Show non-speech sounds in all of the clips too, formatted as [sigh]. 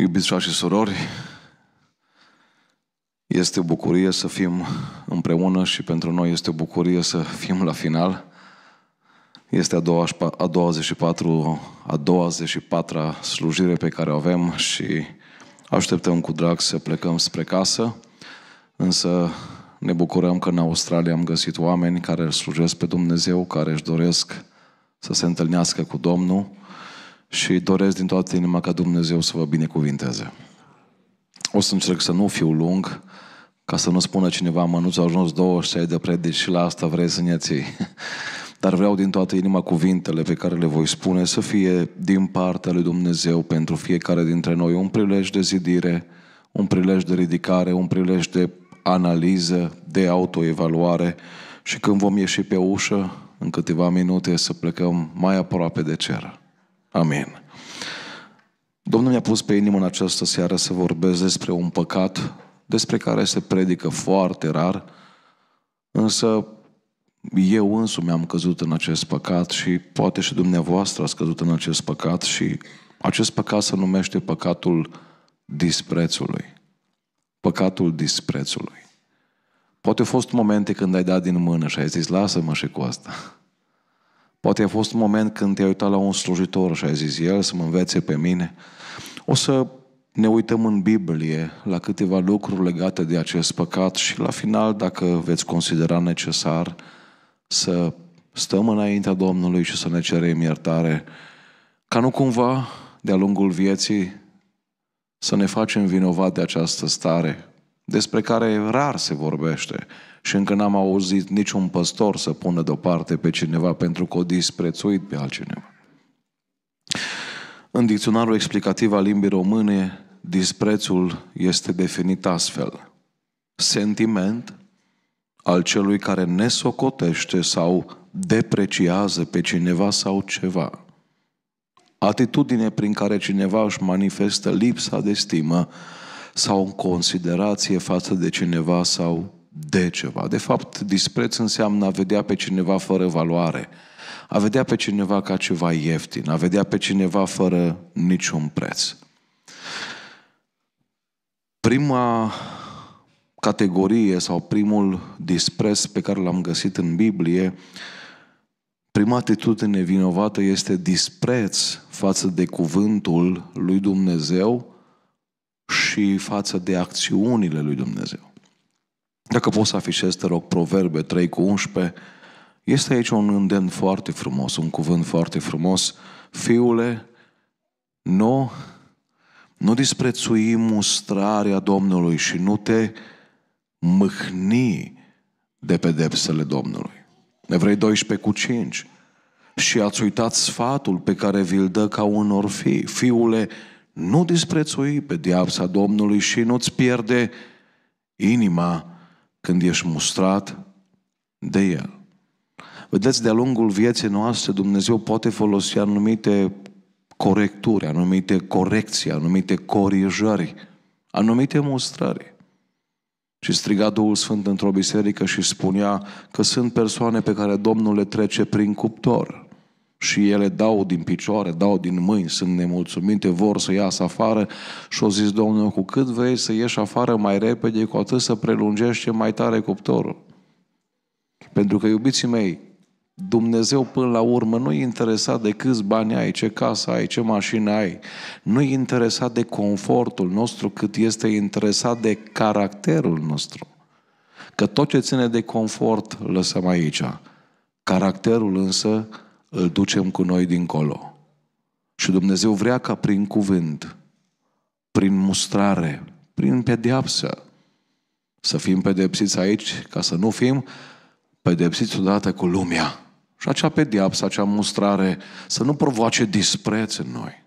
Iubiți frați și surori, este o bucurie să fim împreună și pentru noi este o bucurie să fim la final. Este a, doua, a 24 a 24 slujire pe care o avem și așteptăm cu drag să plecăm spre casă, însă ne bucurăm că în Australia am găsit oameni care îl slujesc pe Dumnezeu, care își doresc să se întâlnească cu Domnul și doresc din toată inima ca Dumnezeu să vă binecuvinteze. O să încerc să nu fiu lung, ca să nu spună cineva, mă, nu ți-au ajuns 26 de predici și la asta vrei să ne ții. Dar vreau din toată inima cuvintele pe care le voi spune să fie din partea lui Dumnezeu pentru fiecare dintre noi un prilej de zidire, un prilej de ridicare, un prilej de analiză, de autoevaluare și când vom ieși pe ușă, în câteva minute, să plecăm mai aproape de cer. Amin. Domnul mi-a pus pe inimă în această seară să vorbesc despre un păcat despre care se predică foarte rar, însă eu însumi am căzut în acest păcat și poate și dumneavoastră ați căzut în acest păcat și acest păcat se numește păcatul disprețului. Păcatul disprețului. Poate au fost momente când ai dat din mână și ai zis, lasă-mă și cu asta. Poate a fost un moment când te-ai uitat la un slujitor și ai zis, el să mă învețe pe mine. O să ne uităm în Biblie la câteva lucruri legate de acest păcat și la final, dacă veți considera necesar, să stăm înaintea Domnului și să ne cerem iertare, ca nu cumva, de-a lungul vieții, să ne facem vinovat de această stare despre care rar se vorbește și încă n-am auzit niciun păstor să pună deoparte pe cineva pentru că o disprețuit pe altcineva. În dicționarul explicativ al limbii române, disprețul este definit astfel. Sentiment al celui care nesocotește sau depreciază pe cineva sau ceva. Atitudine prin care cineva își manifestă lipsa de stimă sau în considerație față de cineva sau de ceva. De fapt, dispreț înseamnă a vedea pe cineva fără valoare, a vedea pe cineva ca ceva ieftin, a vedea pe cineva fără niciun preț. Prima categorie sau primul dispreț pe care l-am găsit în Biblie, prima atitudine vinovată este dispreț față de cuvântul lui Dumnezeu și față de acțiunile lui Dumnezeu. Dacă poți să afișezi, te rog, Proverbe 3 cu 11, este aici un îndemn foarte frumos, un cuvânt foarte frumos. Fiule, nu, nu disprețui mustrarea Domnului și nu te mâhni de pedepsele Domnului. Evrei 12 cu 5. Și ați uitat sfatul pe care vi-l dă ca unor fi. Fiule, nu disprețui pe diapsa Domnului și nu-ți pierde inima când ești mustrat de El. Vedeți, de-a lungul vieții noastre, Dumnezeu poate folosi anumite corecturi, anumite corecții, anumite corijări, anumite mustrări. Și striga Duhul Sfânt într-o biserică și spunea că sunt persoane pe care Domnul le trece prin cuptor și ele dau din picioare, dau din mâini, sunt nemulțumite, vor să iasă afară și au zis Domnul, cu cât vrei să ieși afară mai repede, cu atât să prelungești mai tare cuptorul. Pentru că, iubiții mei, Dumnezeu până la urmă nu e interesat de câți bani ai, ce casă ai, ce mașină ai. Nu e interesat de confortul nostru cât este interesat de caracterul nostru. Că tot ce ține de confort lăsăm aici. Caracterul însă îl ducem cu noi dincolo. Și Dumnezeu vrea ca prin cuvânt, prin mustrare, prin pedeapsă, să fim pedepsiți aici ca să nu fim pedepsiți odată cu lumea. Și acea pedeapsă, acea mustrare să nu provoace dispreț în noi,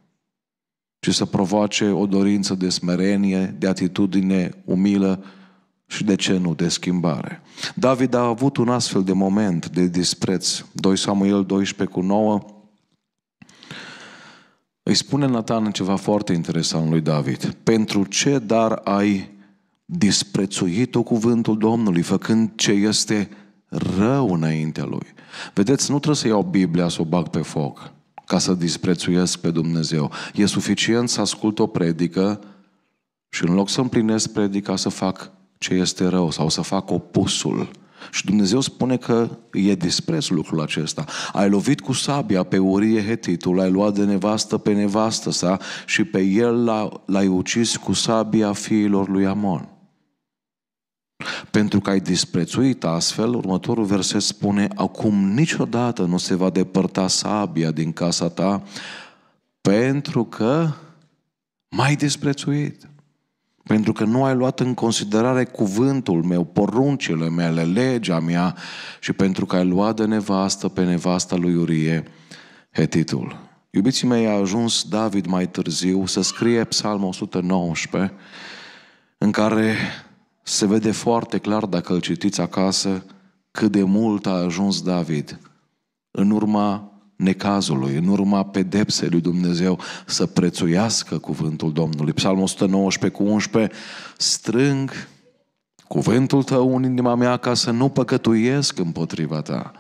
ci să provoace o dorință de smerenie, de atitudine umilă, și de ce nu de schimbare. David a avut un astfel de moment de dispreț. 2 Samuel 12 cu 9 îi spune Nathan ceva foarte interesant lui David. Pentru ce dar ai disprețuit o cuvântul Domnului, făcând ce este rău înaintea Lui? Vedeți, nu trebuie să iau Biblia să o bag pe foc ca să disprețuiesc pe Dumnezeu. E suficient să ascult o predică și în loc să împlinesc predica, să fac ce este rău sau să fac opusul. Și Dumnezeu spune că e dispreț lucrul acesta. Ai lovit cu sabia pe Urie Hetitul, ai luat de nevastă pe nevastă sa și pe el l-ai ucis cu sabia fiilor lui Amon. Pentru că ai disprețuit astfel, următorul verset spune, acum niciodată nu se va depărta sabia din casa ta, pentru că mai disprețuit. Pentru că nu ai luat în considerare cuvântul meu, poruncile mele, legea mea și pentru că ai luat de nevastă pe nevasta lui Urie, hetitul. Iubiții mei, a ajuns David mai târziu să scrie Psalmul 119, în care se vede foarte clar, dacă îl citiți acasă, cât de mult a ajuns David în urma necazului, în urma pedepsei lui Dumnezeu, să prețuiască cuvântul Domnului. Psalmul 119 cu 11, strâng cuvântul tău în inima mea ca să nu păcătuiesc împotriva ta.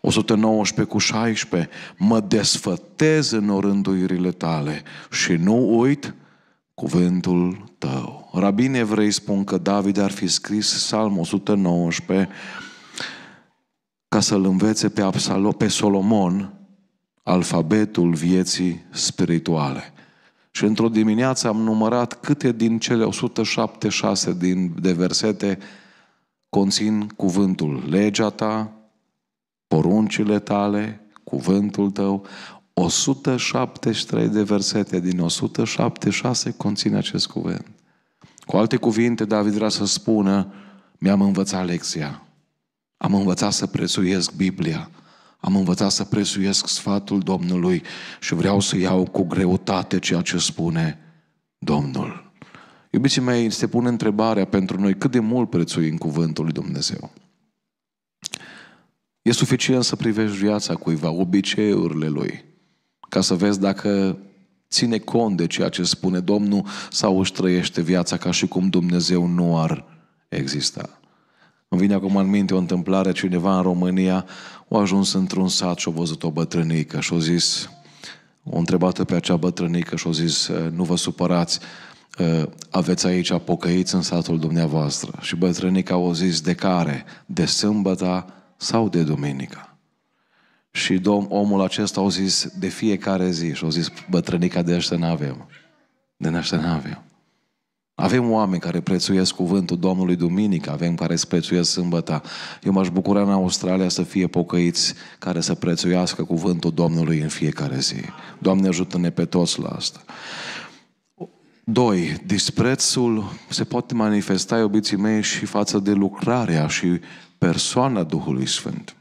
119 cu 16, mă desfătez în orânduirile tale și nu uit cuvântul tău. Rabine evrei spun că David ar fi scris psalmul 119 ca să-l învețe pe, Absalo, pe Solomon alfabetul vieții spirituale. Și într-o dimineață am numărat câte din cele 176 din, de versete conțin cuvântul legea ta, poruncile tale, cuvântul tău. 173 de versete din 176 conțin acest cuvânt. Cu alte cuvinte, David vrea să spună, mi-am învățat lecția. Am învățat să prețuiesc Biblia. Am învățat să prețuiesc sfatul Domnului și vreau să iau cu greutate ceea ce spune Domnul. Iubiții mei, se pune întrebarea pentru noi cât de mult prețuim cuvântul lui Dumnezeu. E suficient să privești viața cuiva, obiceiurile lui, ca să vezi dacă ține cont de ceea ce spune Domnul sau își trăiește viața ca și cum Dumnezeu nu ar exista. Îmi vine acum în minte o întâmplare, cineva în România a ajuns într-un sat și a văzut o bătrânică și a zis, o întrebată pe acea bătrânică și a zis, eh, nu vă supărați, eh, aveți aici pocăiți în satul dumneavoastră. Și bătrânica au zis, de care? De sâmbăta sau de duminică? Și dom, omul acesta au zis, de fiecare zi. Și au zis, bătrânica, de aștept n-avem. De aștept n-avem. Avem oameni care prețuiesc cuvântul Domnului Duminic, avem care îți prețuiesc sâmbăta. Eu m-aș bucura în Australia să fie pocăiți care să prețuiască cuvântul Domnului în fiecare zi. Doamne ajută-ne pe toți la asta. Doi, disprețul se poate manifesta, iubiții mei, și față de lucrarea și persoana Duhului Sfânt.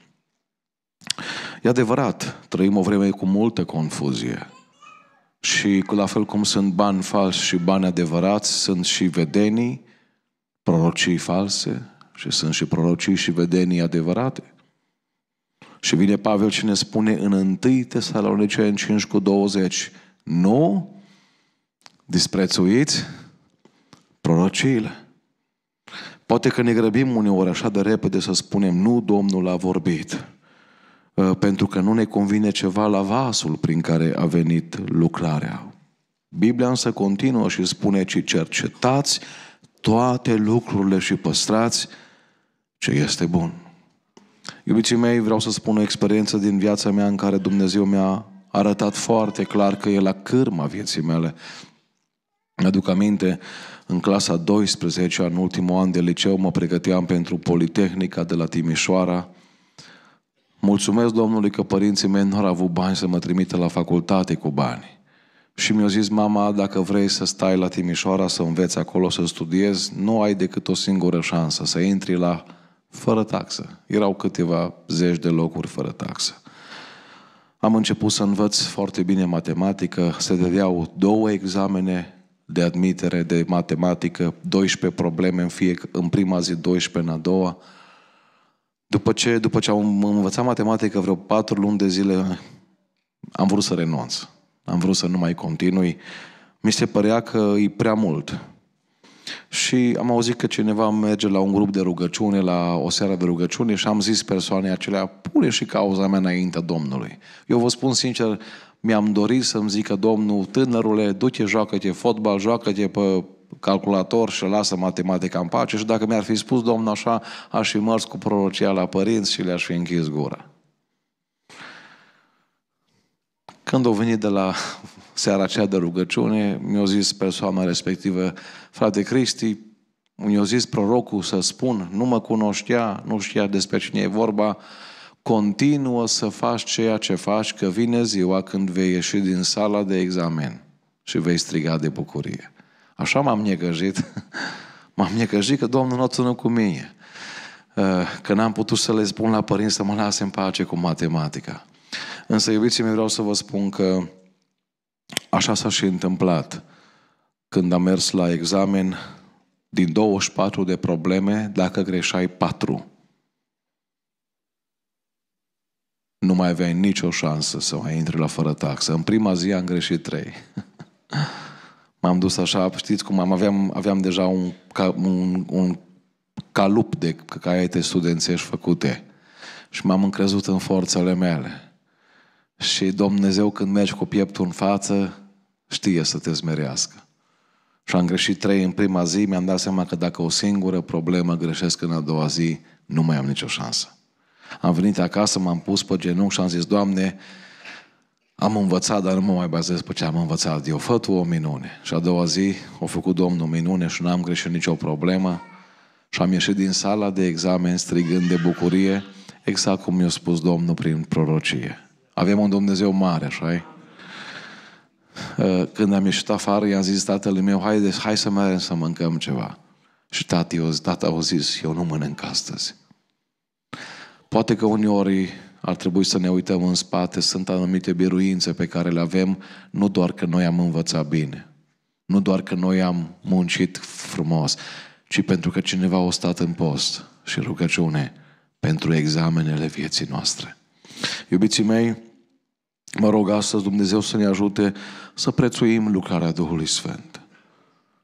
E adevărat, trăim o vreme cu multă confuzie. Și cu la fel cum sunt bani falsi și bani adevărați, sunt și vedenii, prorocii false și sunt și prorocii și vedenii adevărate. Și vine Pavel și ne spune în 1 Tesaloniceni 5 cu 20, nu disprețuiți prorociile. Poate că ne grăbim uneori așa de repede să spunem, nu, Domnul a vorbit. Uh, pentru că nu ne convine ceva la vasul prin care a venit lucrarea. Biblia însă continuă și spune, ci cercetați toate lucrurile și păstrați ce este bun. Iubiții mei, vreau să spun o experiență din viața mea în care Dumnezeu mi-a arătat foarte clar că e la cârma vieții mele. Mi-aduc aminte, în clasa 12 în ultimul an de liceu, mă pregăteam pentru Politehnica de la Timișoara, Mulțumesc Domnului că părinții mei nu au avut bani să mă trimită la facultate cu bani. Și mi-a zis mama, dacă vrei să stai la Timișoara, să înveți acolo, să studiezi, nu ai decât o singură șansă, să intri la fără taxă. Erau câteva zeci de locuri fără taxă. Am început să învăț foarte bine matematică, se dădeau două examene de admitere de matematică, 12 probleme în, fie, în prima zi, 12 în a doua, după ce, după ce am învățat matematică vreo patru luni de zile, am vrut să renunț. Am vrut să nu mai continui. Mi se părea că e prea mult. Și am auzit că cineva merge la un grup de rugăciune, la o seară de rugăciune și am zis persoanei acelea, pune și cauza mea înaintea Domnului. Eu vă spun sincer, mi-am dorit să-mi zică Domnul, tânărule, du-te, joacă-te fotbal, joacă-te pe calculator și lasă matematica în pace și dacă mi-ar fi spus Domnul așa, aș fi mers cu prorocia la părinți și le-aș fi închis gura. Când au venit de la [laughs] seara aceea de rugăciune, mi-a zis persoana respectivă, frate Cristi, mi-a zis prorocul să spun, nu mă cunoștea, nu știa despre cine e vorba, continuă să faci ceea ce faci, că vine ziua când vei ieși din sala de examen și vei striga de bucurie. Așa m-am necăjit. [laughs] M-am necăjit că Domnul nu a cu mine. Eh, că n-am putut să le spun la părinți să mă lase în pace cu matematica. Însă, iubiții mei, vreau să vă spun că așa s-a și întâmplat. Când am mers la examen, din 24 de probleme, dacă greșai 4, nu mai aveai nicio șansă să mai intri la fără taxă. În prima zi am greșit 3. [laughs] m-am dus așa, știți cum am, aveam, aveam deja un, ca, un, un calup de caiete studențești făcute și m-am încrezut în forțele mele. Și Dumnezeu când mergi cu pieptul în față, știe să te zmerească. Și am greșit trei în prima zi, mi-am dat seama că dacă o singură problemă greșesc în a doua zi, nu mai am nicio șansă. Am venit acasă, m-am pus pe genunchi și am zis, Doamne, am învățat, dar nu mă mai bazez pe ce am învățat. Eu fă tu o minune. Și a doua zi a făcut Domnul minune și n-am greșit nicio problemă. Și am ieșit din sala de examen strigând de bucurie, exact cum mi-a spus Domnul prin prorocie. Avem un Dumnezeu mare, așa ă, Când am ieșit afară, i-am zis tatălui meu, hai, hai să mergem să mâncăm ceva. Și tatăl tata a zis, eu nu mănânc astăzi. Poate că uneori ar trebui să ne uităm în spate, sunt anumite biruințe pe care le avem, nu doar că noi am învățat bine, nu doar că noi am muncit frumos, ci pentru că cineva a stat în post și rugăciune pentru examenele vieții noastre. Iubiții mei, mă rog astăzi Dumnezeu să ne ajute să prețuim lucrarea Duhului Sfânt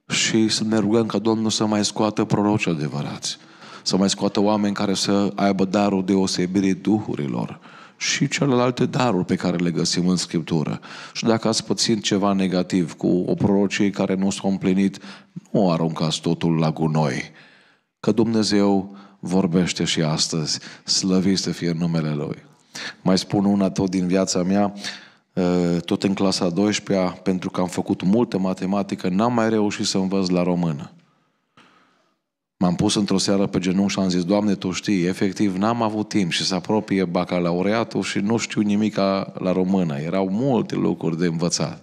și să ne rugăm ca Domnul să mai scoată proroci adevărați, să mai scoată oameni care să aibă darul deosebirii duhurilor și celelalte daruri pe care le găsim în Scriptură. Și dacă ați pățit ceva negativ cu o prorocie care nu s-a împlinit, nu aruncați totul la gunoi. Că Dumnezeu vorbește și astăzi, slăvit să fie numele Lui. Mai spun una tot din viața mea, ă, tot în clasa 12-a, pentru că am făcut multă matematică, n-am mai reușit să învăț la română. M-am pus într-o seară pe genunchi și am zis, Doamne, Tu știi, efectiv n-am avut timp și se apropie bacalaureatul și nu știu nimic la română. Erau multe lucruri de învățat.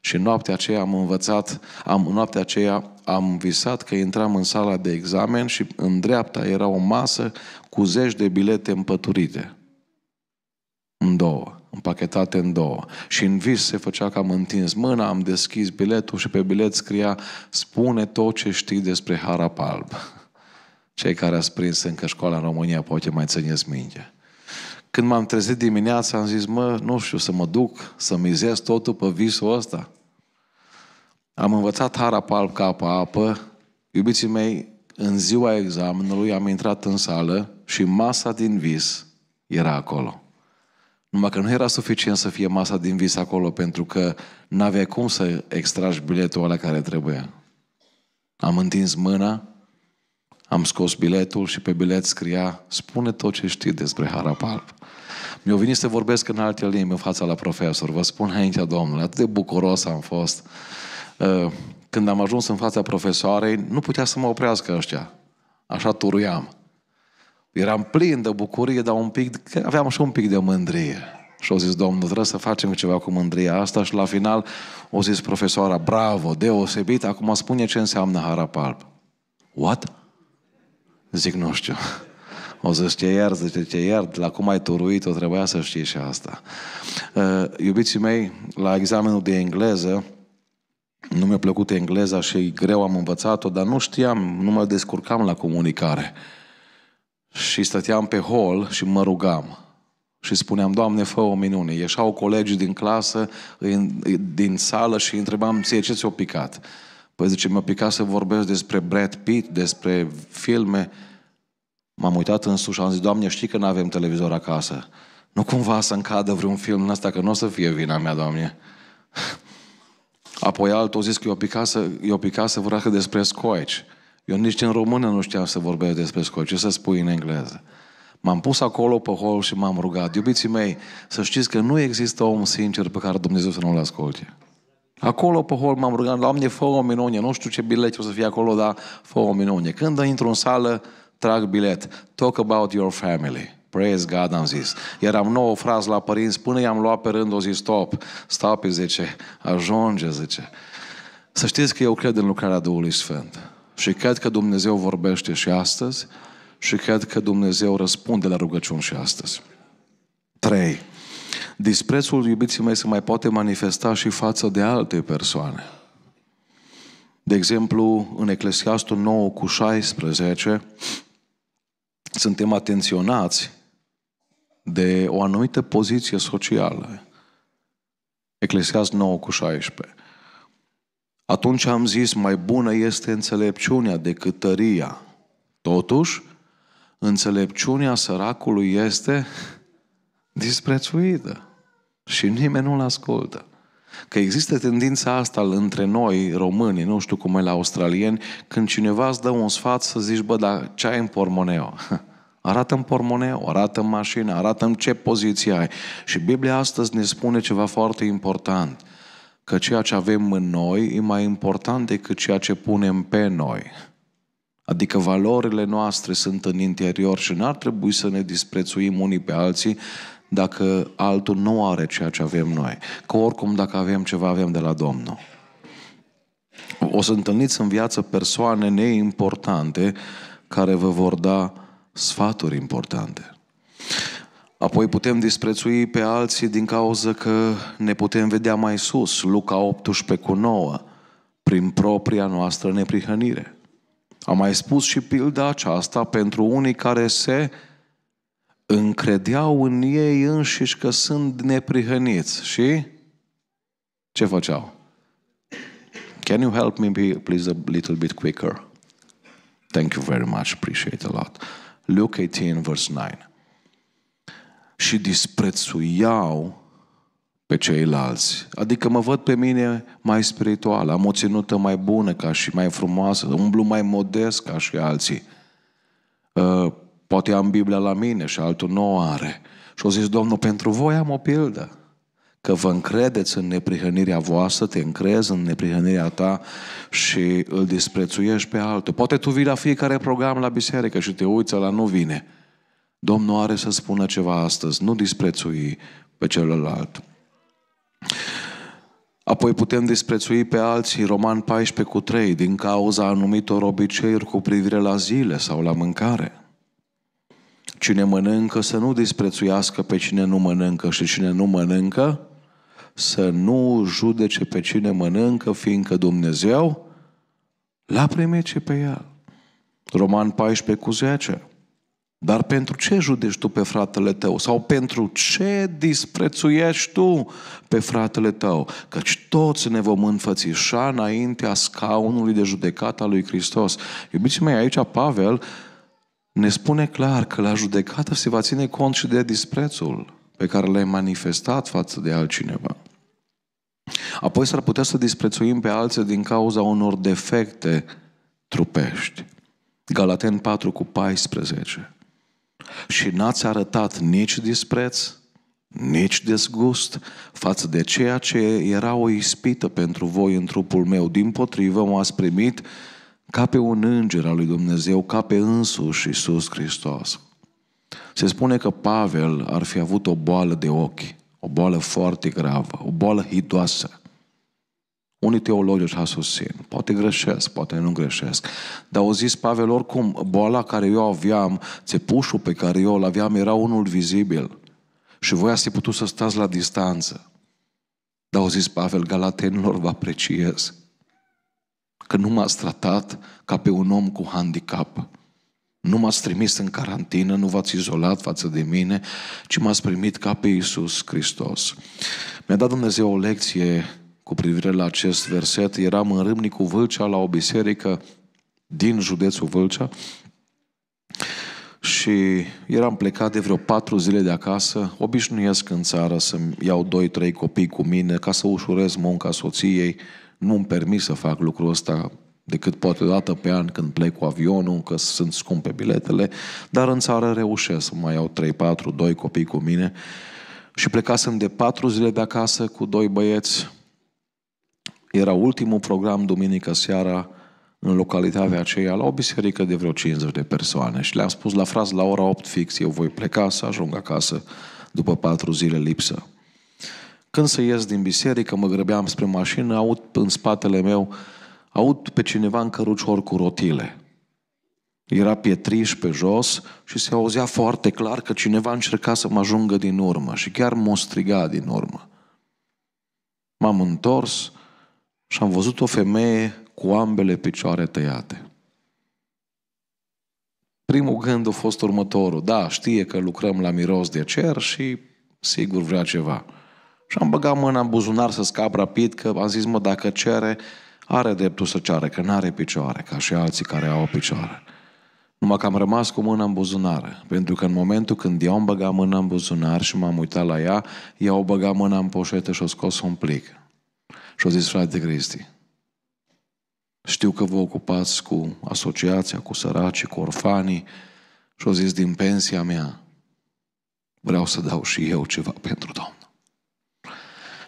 Și noaptea aceea am învățat, am, noaptea aceea am visat că intram în sala de examen și în dreapta era o masă cu zeci de bilete împăturite în două, împachetate în două. Și în vis se făcea că am întins mâna, am deschis biletul și pe bilet scria spune tot ce știi despre Harap Alb. [laughs] Cei care ați prins încă școala în România poate mai țineți minte. Când m-am trezit dimineața, am zis, mă, nu știu, să mă duc, să mizez totul pe visul ăsta. Am învățat Hara Alb ca apă, apă. Iubiții mei, în ziua examenului am intrat în sală și masa din vis era acolo. Numai că nu era suficient să fie masa din vis acolo, pentru că n-aveai cum să extragi biletul ăla care trebuia. Am întins mâna, am scos biletul și pe bilet scria Spune tot ce știi despre Harapalp. Mi-au venit să vorbesc în alte limbi în fața la profesor. Vă spun aici, Domnului, atât de bucuros am fost. Ă, când am ajuns în fața profesoarei, nu putea să mă oprească ăștia. Așa turuiam eram plin de bucurie, dar un pic, aveam și un pic de mândrie. Și au zis, domnul, trebuie să facem ceva cu mândria asta și la final o zis profesoara, bravo, deosebit, acum spune ce înseamnă harap alb. What? Zic, nu știu. O să ce iar, zice, ce iar, la cum ai turuit, o trebuia să știi și asta. Uh, iubiții mei, la examenul de engleză, nu mi-a plăcut engleza și greu am învățat-o, dar nu știam, nu mă descurcam la comunicare și stăteam pe hol și mă rugam. Și spuneam, Doamne, fă o minune. Ieșau colegii din clasă, din sală și întrebam, ție ce ți-o picat? Păi zice, mi-a picat să vorbesc despre Brad Pitt, despre filme. M-am uitat în sus și am zis, Doamne, știi că nu avem televizor acasă. Nu cumva să încadă vreun film în ăsta, că nu o să fie vina mea, Doamne. [laughs] Apoi altul a zis că i-o picat să, i picat să vorbească despre scoici. Eu nici în română nu știam să vorbesc despre scol, ce să spui în engleză. M-am pus acolo pe hol și m-am rugat. Iubiții mei, să știți că nu există om sincer pe care Dumnezeu să nu-l asculte. Acolo pe hol m-am rugat, la mine fă o minune, nu știu ce bilet o să fie acolo, dar fă o minune. Când intru în sală, trag bilet. Talk about your family. Praise God, am zis. Eram nouă frază la părinți, până i-am luat pe rând, o zis stop, stop, zice, ajunge, zice. Să știți că eu cred în lucrarea Duhului Sfânt. Și cred că Dumnezeu vorbește și astăzi și cred că Dumnezeu răspunde la rugăciuni și astăzi. 3. Disprețul, iubiții mei, se mai poate manifesta și față de alte persoane. De exemplu, în Eclesiastul 9 cu 16, suntem atenționați de o anumită poziție socială. Eclesiast 9 cu 16. Atunci am zis, mai bună este înțelepciunea decât tăria. Totuși, înțelepciunea săracului este disprețuită și nimeni nu-l ascultă. Că există tendința asta între noi, românii, nu știu cum e la australieni, când cineva îți dă un sfat să zici, bă, dar ce ai în pormoneu? [laughs] Arată-mi pormoneu, arată în mașina, arată-mi ce poziție ai. Și Biblia astăzi ne spune ceva foarte important – că ceea ce avem în noi e mai important decât ceea ce punem pe noi. Adică valorile noastre sunt în interior și n-ar trebui să ne disprețuim unii pe alții dacă altul nu are ceea ce avem noi. Că oricum dacă avem ceva, avem de la Domnul. O să întâlniți în viață persoane neimportante care vă vor da sfaturi importante. Apoi putem disprețui pe alții din cauza că ne putem vedea mai sus, Luca 18 cu 9, prin propria noastră neprihănire. Am mai spus și pilda aceasta pentru unii care se încredeau în ei înșiși că sunt neprihăniți și ce făceau? Can you help me be, please a little bit quicker? Thank you very much. Appreciate a lot. Luke 18 verse 9 și disprețuiau pe ceilalți. Adică mă văd pe mine mai spiritual, am o ținută mai bună ca și mai frumoasă, umblu mai modest ca și alții. Ă, poate am Biblia la mine și altul nu o are. Și au zis, Domnul, pentru voi am o pildă. Că vă încredeți în neprihănirea voastră, te încrezi în neprihănirea ta și îl disprețuiești pe altul. Poate tu vii la fiecare program la biserică și te uiți, la nu vine. Domnul are să spună ceva astăzi, nu disprețui pe celălalt. Apoi putem disprețui pe alții, Roman 14 cu 3, din cauza anumitor obiceiuri cu privire la zile sau la mâncare. Cine mănâncă să nu disprețuiască pe cine nu mănâncă și cine nu mănâncă să nu judece pe cine mănâncă, fiindcă Dumnezeu l-a primit și pe el. Roman 14 cu 10. Dar pentru ce judești tu pe fratele tău? Sau pentru ce disprețuiești tu pe fratele tău? Căci toți ne vom înfățișa înaintea scaunului de judecată a lui Hristos. Iubiții mei, aici Pavel ne spune clar că la judecată se va ține cont și de disprețul pe care l-ai manifestat față de altcineva. Apoi s-ar putea să disprețuim pe alții din cauza unor defecte trupești. Galaten 4 cu 14 și n-ați arătat nici dispreț, nici dezgust față de ceea ce era o ispită pentru voi în trupul meu. Din potrivă, m-ați primit ca pe un înger al lui Dumnezeu, ca pe însuși Iisus Hristos. Se spune că Pavel ar fi avut o boală de ochi, o boală foarte gravă, o boală hidoasă. Unii teologi așa susțin. Poate greșesc, poate nu greșesc. Dar au zis Pavel, oricum, boala care eu aveam, țepușul pe care eu îl aveam, era unul vizibil. Și voi ați putut să stați la distanță. Dar au zis Pavel, galatenilor vă apreciez că nu m-ați tratat ca pe un om cu handicap. Nu m-ați trimis în carantină, nu v-ați izolat față de mine, ci m-ați primit ca pe Iisus Hristos. Mi-a dat Dumnezeu o lecție cu privire la acest verset. Eram în Râmnicu Vâlcea la o biserică din județul Vâlcea și eram plecat de vreo patru zile de acasă. Obișnuiesc în țară să iau doi, trei copii cu mine ca să ușurez munca soției. Nu-mi permis să fac lucrul ăsta decât poate o dată pe an când plec cu avionul, că sunt scumpe biletele, dar în țară reușesc să mai iau trei, patru, doi copii cu mine. Și plecasem de patru zile de acasă cu doi băieți era ultimul program duminică seara în localitatea aceea, la o biserică de vreo 50 de persoane și le-am spus la fraz, la ora 8 fix, eu voi pleca să ajung acasă după patru zile lipsă. Când să ies din biserică, mă grăbeam spre mașină, aud în spatele meu, aud pe cineva în cărucior cu rotile. Era pietriș pe jos și se auzea foarte clar că cineva încerca să mă ajungă din urmă și chiar mă striga din urmă. M-am întors, și am văzut o femeie cu ambele picioare tăiate. Primul gând a fost următorul. Da, știe că lucrăm la miros de cer și sigur vrea ceva. Și am băgat mâna în buzunar să scap rapid, că am zis, mă, dacă cere, are dreptul să ceară, că n-are picioare, ca și alții care au picioare. Numai că am rămas cu mâna în buzunar, pentru că în momentul când eu am băgat mâna în buzunar și m-am uitat la ea, ea o băga mâna în poșetă și o scos un plic. Și au zis, frate Cristi, știu că vă ocupați cu asociația, cu săracii, cu orfanii și au zis, din pensia mea vreau să dau și eu ceva pentru Domnul.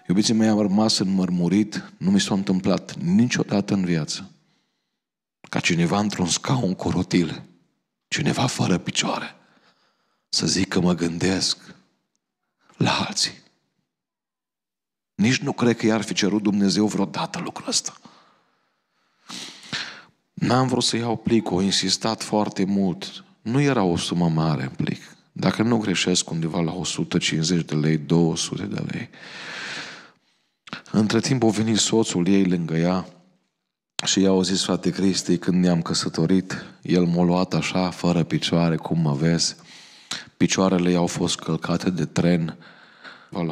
Iubiții mei, am rămas înmărmurit, nu mi s-a întâmplat niciodată în viață ca cineva într-un scaun cu rotile, cineva fără picioare, să zic că mă gândesc la alții. Nici nu cred că i-ar fi cerut Dumnezeu vreodată lucrul ăsta. N-am vrut să iau plic, o insistat foarte mult. Nu era o sumă mare în plic. Dacă nu greșesc undeva la 150 de lei, 200 de lei. Între timp a venit soțul ei lângă ea și i-au zis, frate Cristi, când ne-am căsătorit, el m-a luat așa, fără picioare, cum mă vezi. Picioarele i-au fost călcate de tren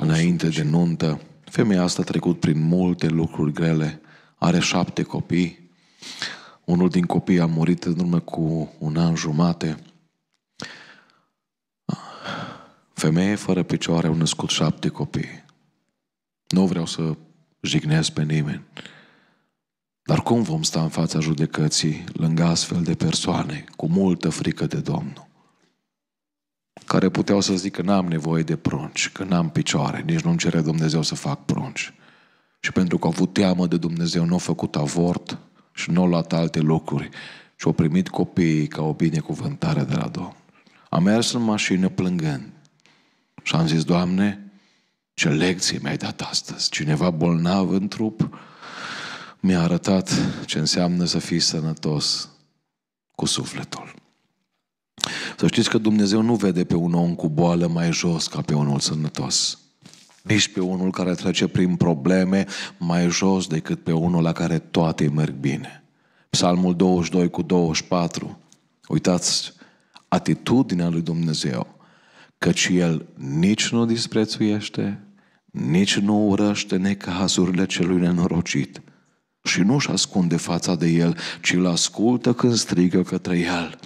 înainte de nuntă. Femeia asta a trecut prin multe lucruri grele, are șapte copii, unul din copii a murit în urmă cu un an jumate. Femeie fără picioare au născut șapte copii. Nu vreau să jignesc pe nimeni. Dar cum vom sta în fața judecății lângă astfel de persoane cu multă frică de Domnul? care puteau să zică că n-am nevoie de prunci, că n-am picioare, nici nu-mi cere Dumnezeu să fac prunci. Și pentru că au avut teamă de Dumnezeu, nu au făcut avort și nu au luat alte lucruri și au primit copiii ca o binecuvântare de la Domnul. Am mers în mașină plângând și am zis, Doamne, ce lecție mi-ai dat astăzi. Cineva bolnav în trup mi-a arătat ce înseamnă să fii sănătos cu sufletul. Să știți că Dumnezeu nu vede pe un om cu boală mai jos ca pe unul sănătos. Nici pe unul care trece prin probleme mai jos decât pe unul la care toate merg bine. Psalmul 22 cu 24. Uitați atitudinea lui Dumnezeu. Căci El nici nu disprețuiește, nici nu urăște necazurile celui nenorocit și nu-și ascunde fața de el, ci îl ascultă când strigă către el.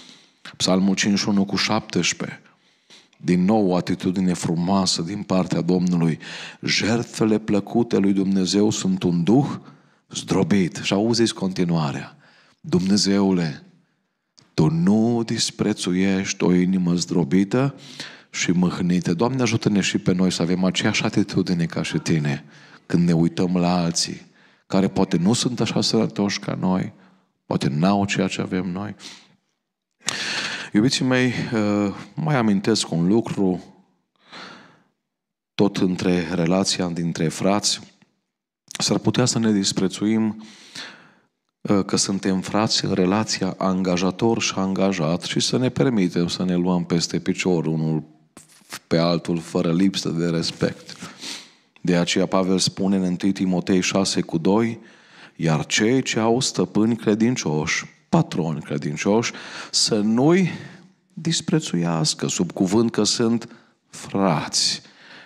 Psalmul 51 cu 17. Din nou o atitudine frumoasă din partea Domnului. Jertfele plăcute lui Dumnezeu sunt un duh zdrobit. Și auziți continuarea. Dumnezeule, tu nu disprețuiești o inimă zdrobită și mâhnită. Doamne ajută-ne și pe noi să avem aceeași atitudine ca și Tine când ne uităm la alții care poate nu sunt așa sănătoși ca noi, poate n-au ceea ce avem noi, Iubiții mei, uh, mai amintesc un lucru tot între relația dintre frați. S-ar putea să ne disprețuim uh, că suntem frați în relația angajator și angajat și să ne permitem să ne luăm peste picior unul pe altul fără lipsă de respect. De aceea Pavel spune în 1 Timotei 6 cu 2 iar cei ce au stăpâni credincioși patroni credincioși să nu-i disprețuiască sub cuvânt că sunt frați,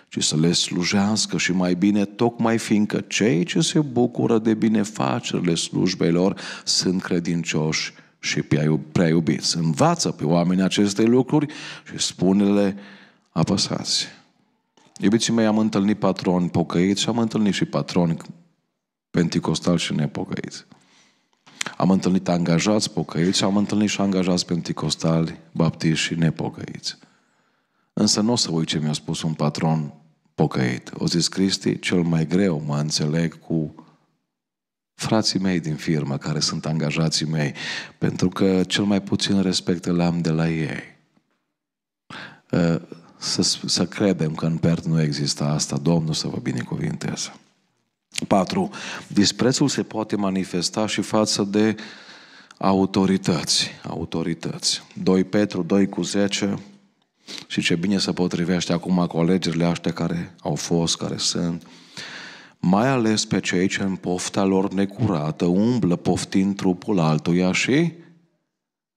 ci să le slujească și mai bine, tocmai fiindcă cei ce se bucură de binefacerile slujbelor sunt credincioși și prea iubiți. Învață pe oameni aceste lucruri și spune-le apăsați. Iubiții mei, am întâlnit patroni pocăiți și am întâlnit și patroni penticostali și nepocăiți. Am întâlnit angajați pocăiți și am întâlnit și angajați penticostali, baptiști și nepocăiți. Însă nu o să uit ce mi-a spus un patron pocăit. O zis Cristi, cel mai greu mă înțeleg cu frații mei din firmă, care sunt angajații mei, pentru că cel mai puțin respect îl am de la ei. Să, să credem că în Pert nu există asta. Domnul să vă binecuvinteze. 4. Disprețul se poate manifesta și față de autorități. Autorități. 2 Petru, 2 cu 10. Și ce bine să potrivește acum cu alegerile astea care au fost, care sunt. Mai ales pe cei ce în pofta lor necurată umblă poftind trupul altuia și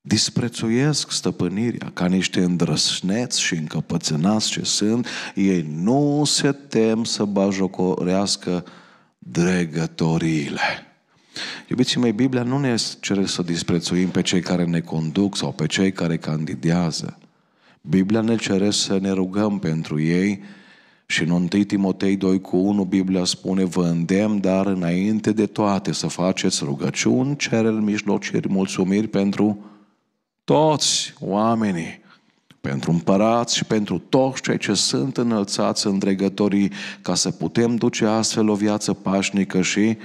disprețuiesc stăpânirea ca niște îndrăsneți și încăpățânați ce sunt, ei nu se tem să bajocorească dregătoriile. Iubiții mei, Biblia nu ne cere să disprețuim pe cei care ne conduc sau pe cei care candidează. Biblia ne cere să ne rugăm pentru ei și în 1 Timotei 2 cu 1 Biblia spune Vă îndemn, dar înainte de toate să faceți rugăciuni, cereri, mijlociri, mulțumiri pentru toți oamenii pentru împărați și pentru toți cei ce sunt înălțați în dregătorii, ca să putem duce astfel o viață pașnică și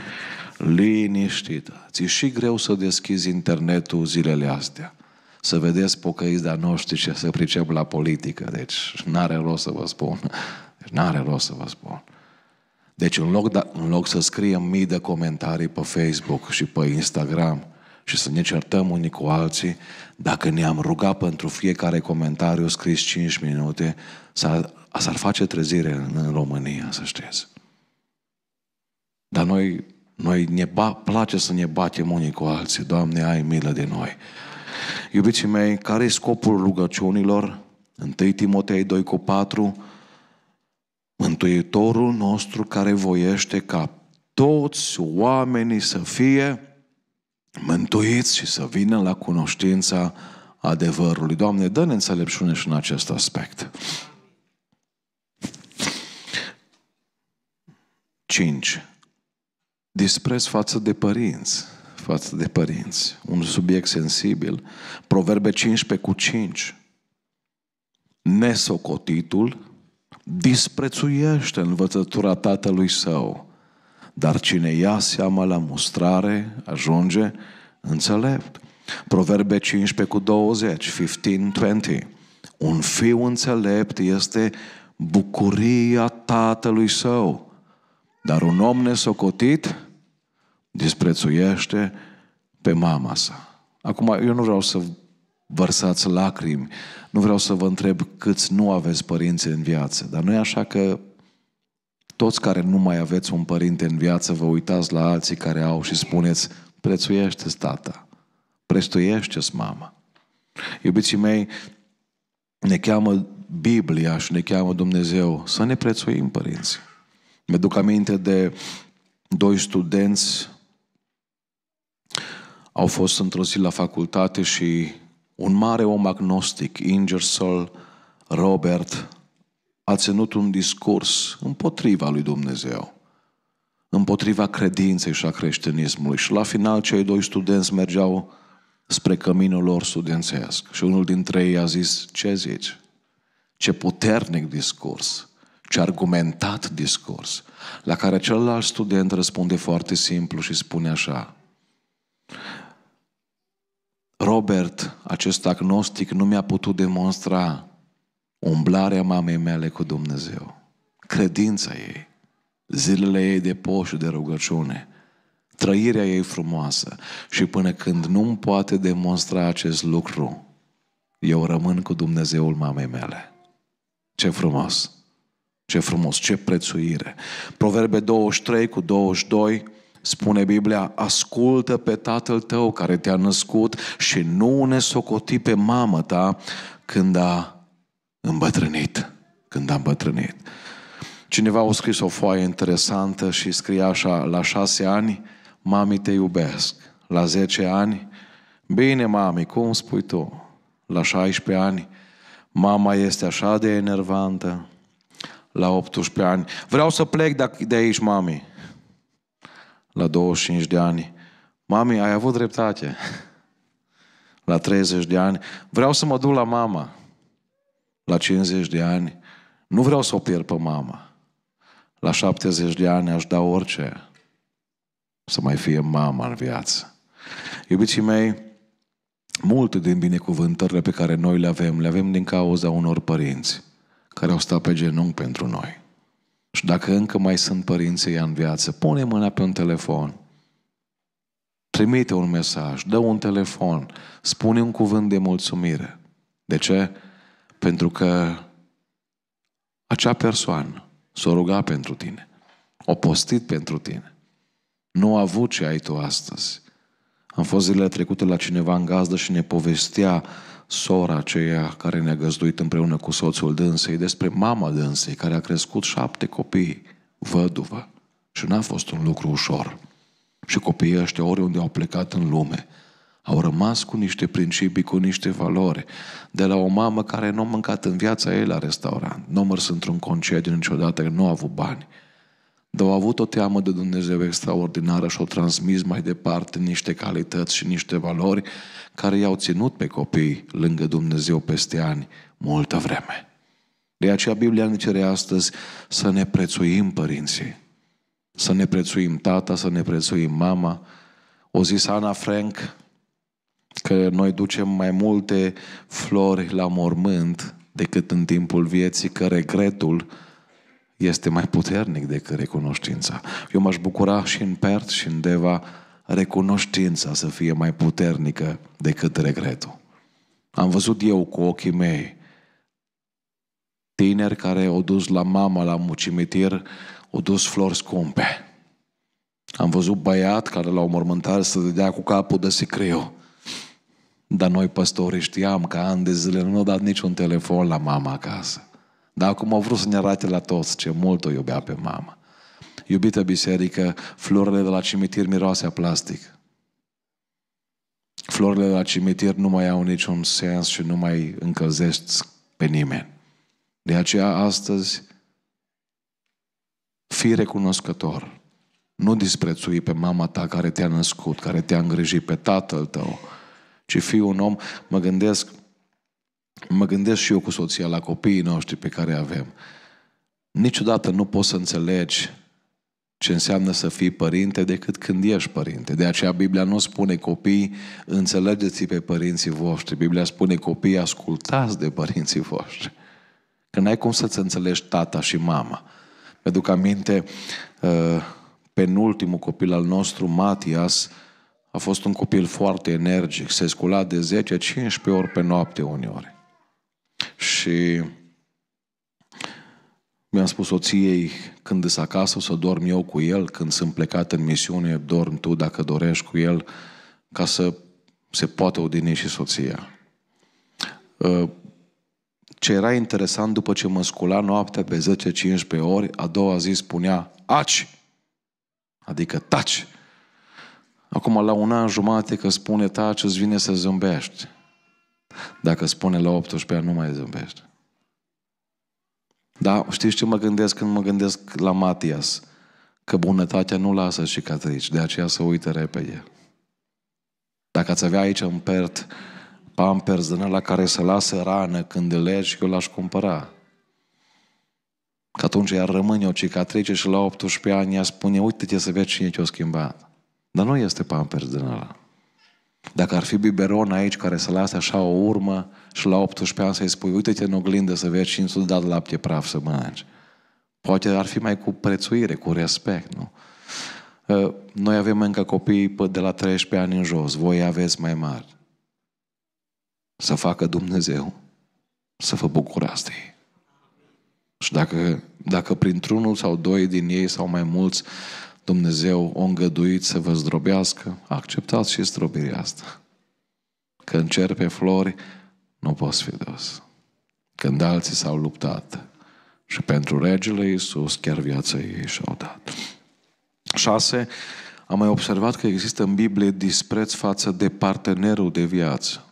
liniștită. Ți și greu să deschizi internetul zilele astea. Să vedeți pocăiți de-a noștri ce se pricep la politică. Deci n-are rost să vă spun. Deci n-are rost să vă spun. Deci în loc, de, da, în loc să scriem mii de comentarii pe Facebook și pe Instagram, și să ne certăm unii cu alții, dacă ne-am rugat pentru fiecare comentariu scris 5 minute, s-ar, s-ar face trezire în România, să știți. Dar noi, noi ne ba, place să ne batem unii cu alții. Doamne, ai milă de noi. Iubiții mei, care e scopul rugăciunilor? 1 Timotei 2 cu 4 Mântuitorul nostru care voiește ca toți oamenii să fie mântuiți și să vină la cunoștința adevărului. Doamne, dă-ne înțelepciune și în acest aspect. 5. Dispreț față de părinți. Față de părinți. Un subiect sensibil. Proverbe 15 cu 5. Nesocotitul disprețuiește învățătura tatălui său dar cine ia seama la mustrare ajunge înțelept. Proverbe 15 cu 20, 15-20. Un fiu înțelept este bucuria tatălui său, dar un om nesocotit disprețuiește pe mama sa. Acum, eu nu vreau să vărsați lacrimi, nu vreau să vă întreb câți nu aveți părinți în viață, dar nu e așa că toți care nu mai aveți un părinte în viață, vă uitați la alții care au și spuneți, prețuiește-ți tata, prețuiește-ți mama. Iubiții mei, ne cheamă Biblia și ne cheamă Dumnezeu să ne prețuim părinții. Mi-aduc aminte de doi studenți au fost într-o zi la facultate și un mare om agnostic, Ingersoll Robert a ținut un discurs împotriva lui Dumnezeu, împotriva credinței și a creștinismului. Și la final cei doi studenți mergeau spre căminul lor studențesc. Și unul dintre ei a zis, ce zici? Ce puternic discurs, ce argumentat discurs, la care celălalt student răspunde foarte simplu și spune așa, Robert, acest agnostic, nu mi-a putut demonstra umblarea mamei mele cu Dumnezeu, credința ei, zilele ei de poșu de rugăciune, trăirea ei frumoasă și până când nu-mi poate demonstra acest lucru, eu rămân cu Dumnezeul mamei mele. Ce frumos! Ce frumos, ce prețuire! Proverbe 23 cu 22 spune Biblia, ascultă pe tatăl tău care te-a născut și nu ne socoti pe mamă ta când a îmbătrânit, când am bătrânit. Cineva a scris o foaie interesantă și scria așa, la șase ani, mami te iubesc. La zece ani, bine mami, cum spui tu? La 16 ani, mama este așa de enervantă. La 18 ani, vreau să plec de aici, mami. La 25 de ani, mami, ai avut dreptate. [laughs] La 30 de ani, vreau să mă duc la mama la 50 de ani, nu vreau să o pierd pe mama. La 70 de ani aș da orice să mai fie mama în viață. Iubiții mei, multe din binecuvântările pe care noi le avem, le avem din cauza unor părinți care au stat pe genunchi pentru noi. Și dacă încă mai sunt părinții în viață, pune mâna pe un telefon. Trimite un mesaj, dă un telefon, spune un cuvânt de mulțumire. De ce? Pentru că acea persoană s-a rugat pentru tine, a postit pentru tine. Nu a avut ce ai tu astăzi. Am fost zilele trecute la cineva în gazdă și ne povestea sora aceea care ne-a găzduit împreună cu soțul dânsei despre mama dânsei care a crescut șapte copii, văduvă. Și n-a fost un lucru ușor. Și copiii ăștia oriunde au plecat în lume, au rămas cu niște principii, cu niște valori. De la o mamă care nu a mâncat în viața ei la restaurant, nu a mers într-un concediu niciodată, nu a avut bani. Dar au avut o teamă de Dumnezeu extraordinară și au transmis mai departe niște calități și niște valori care i-au ținut pe copii lângă Dumnezeu peste ani, multă vreme. De aceea Biblia ne cere astăzi să ne prețuim părinții, să ne prețuim tata, să ne prețuim mama. O zis Ana Frank, că noi ducem mai multe flori la mormânt decât în timpul vieții, că regretul este mai puternic decât recunoștința. Eu m-aș bucura și în Perth și în Deva recunoștința să fie mai puternică decât regretul. Am văzut eu cu ochii mei tineri care au dus la mama la mucimitir, au dus flori scumpe. Am văzut băiat care la o mormântare să dădea cu capul de sicriu. Dar noi păstorii știam că ani de zile nu au dat niciun telefon la mama acasă. Dar acum au vrut să ne arate la toți ce mult o iubea pe mama. Iubită biserică, florile de la cimitir miroase a plastic. Florile de la cimitir nu mai au niciun sens și nu mai încălzești pe nimeni. De aceea astăzi fii recunoscător. Nu disprețui pe mama ta care te-a născut, care te-a îngrijit, pe tatăl tău, ci fiu un om, mă gândesc, mă gândesc și eu cu soția la copiii noștri pe care avem. Niciodată nu poți să înțelegi ce înseamnă să fii părinte decât când ești părinte. De aceea Biblia nu spune copii, înțelegeți pe părinții voștri. Biblia spune copii, ascultați de părinții voștri. Că n-ai cum să-ți înțelegi tata și mama. Mi-aduc aminte, uh, penultimul copil al nostru, Matias, a fost un copil foarte energic, se scula de 10-15 ori pe noapte uneori. Și mi-am spus soției, când îs acasă, să dorm eu cu el, când sunt plecat în misiune, dorm tu dacă dorești cu el, ca să se poată odini și soția. Uh, ce era interesant, după ce mă scula noaptea pe 10-15 ori, a doua zi spunea, aci! Adică taci! Acum, la un an jumate, că spune taci, îți vine să zâmbești. Dacă spune la 18 ani, nu mai zâmbești. Da, știți ce mă gândesc când mă gândesc la Matias? Că bunătatea nu lasă cicatrici, de aceea să uită repede. Dacă ați avea aici un pert pampers din la care se lasă rană când îl legi, eu l-aș cumpăra. Că atunci ea rămâne o cicatrice și la 18 ani ea spune, uite-te să vezi cine te-a schimbat. Dar nu este pampers din ăla. Dacă ar fi biberon aici care să lase așa o urmă și la 18 ani să-i spui, uite-te în oglindă să vezi 500 de lapte praf să mănânci. Poate ar fi mai cu prețuire, cu respect, nu? Ă, noi avem încă copii de la 13 ani în jos, voi aveți mai mari. Să facă Dumnezeu să vă bucurați de ei. Și dacă, dacă printr-unul sau doi din ei sau mai mulți Dumnezeu o îngăduit să vă zdrobească, acceptați și zdrobirea asta. Când cer pe flori, nu poți fi dus. Când alții s-au luptat și pentru regele Iisus chiar viața ei și-au dat. 6. Am mai observat că există în Biblie dispreț față de partenerul de viață.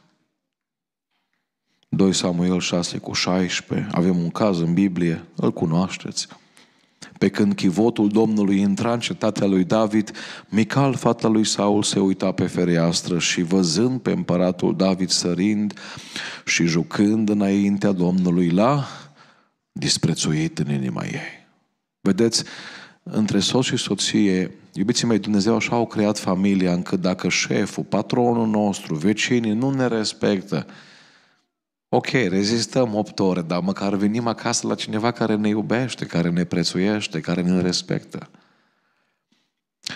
2 Samuel 6 cu 16. Avem un caz în Biblie, îl cunoașteți. Pe când chivotul Domnului intra în cetatea lui David, Mical, fata lui Saul, se uita pe fereastră și văzând pe împăratul David sărind și jucând înaintea Domnului, la disprețuit în inima ei. Vedeți, între soț și soție, iubiții mei, Dumnezeu așa au creat familia încât dacă șeful, patronul nostru, vecinii nu ne respectă, Ok, rezistăm 8 ore, dar măcar venim acasă la cineva care ne iubește, care ne prețuiește, care ne respectă.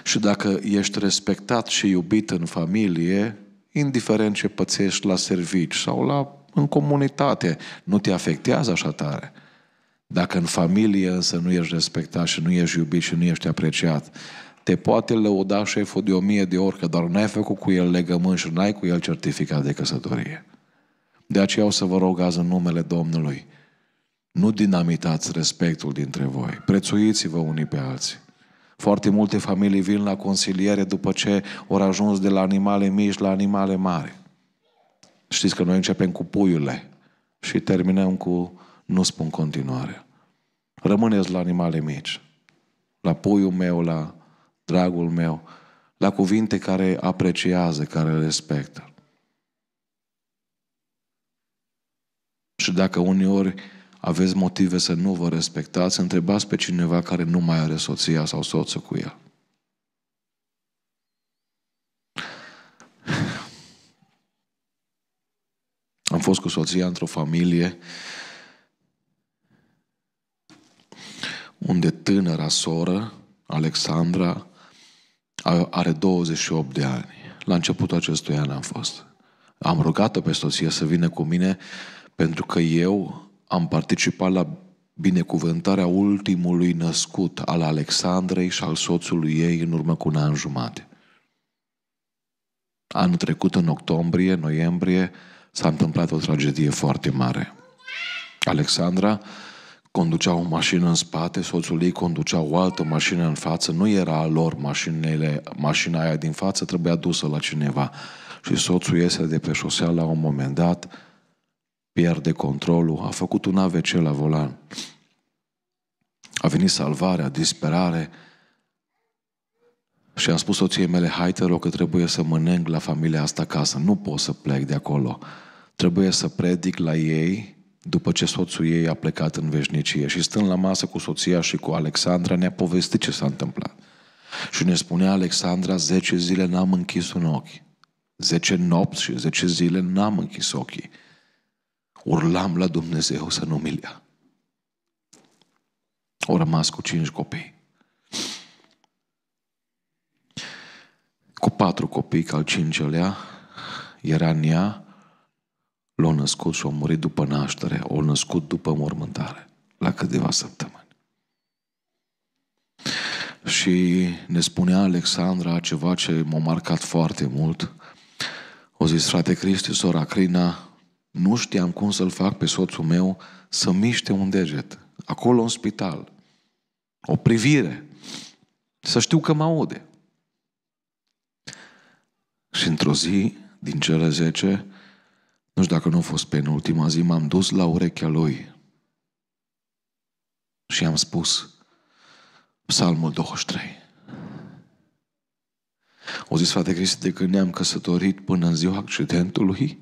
Și dacă ești respectat și iubit în familie, indiferent ce pățești la servici sau la, în comunitate, nu te afectează așa tare. Dacă în familie însă nu ești respectat și nu ești iubit și nu ești apreciat, te poate lăuda șeful de o mie de ori că doar n-ai făcut cu el legământ și n-ai cu el certificat de căsătorie. De aceea o să vă rog azi în numele Domnului, nu dinamitați respectul dintre voi, prețuiți-vă unii pe alții. Foarte multe familii vin la consiliere după ce au ajuns de la animale mici la animale mari. Știți că noi începem cu puiule și terminăm cu nu spun continuare. Rămâneți la animale mici, la puiul meu, la dragul meu, la cuvinte care apreciază, care respectă. Și dacă uneori aveți motive să nu vă respectați, întrebați pe cineva care nu mai are soția sau soță cu el. Am fost cu soția într-o familie unde tânăra soră, Alexandra, are 28 de ani. La începutul acestui an am fost. Am rugat-o pe soție să vină cu mine pentru că eu am participat la binecuvântarea ultimului născut al Alexandrei și al soțului ei în urmă cu un an jumate. Anul trecut, în octombrie, noiembrie, s-a întâmplat o tragedie foarte mare. Alexandra conducea o mașină în spate, soțul ei conducea o altă mașină în față, nu era a lor mașinile, mașina aia din față, trebuia dusă la cineva. Și soțul iese de pe șosea la un moment dat, pierde controlul, a făcut un AVC la volan. A venit salvarea, disperare și am spus soției mele, hai te rog că trebuie să mănânc la familia asta acasă, nu pot să plec de acolo. Trebuie să predic la ei după ce soțul ei a plecat în veșnicie și stând la masă cu soția și cu Alexandra ne-a povestit ce s-a întâmplat. Și ne spunea Alexandra, 10 zile n-am închis un ochi. 10 nopți și 10 zile n-am închis ochii urlam la Dumnezeu să nu mi-l ia. Au rămas cu cinci copii. Cu patru copii, că al cincelea era în ea, l-a născut și a murit după naștere, L-au născut după mormântare, la câteva săptămâni. Și ne spunea Alexandra ceva ce m-a marcat foarte mult. O zis, frate Cristi, sora Crina, nu știam cum să-l fac pe soțul meu să miște un deget. Acolo în spital. O privire. Să știu că mă aude. Și într-o zi, din cele zece, nu știu dacă nu a fost penultima zi, m-am dus la urechea lui și am spus Psalmul 23. O zis frate Cristi, de când ne-am căsătorit până în ziua accidentului,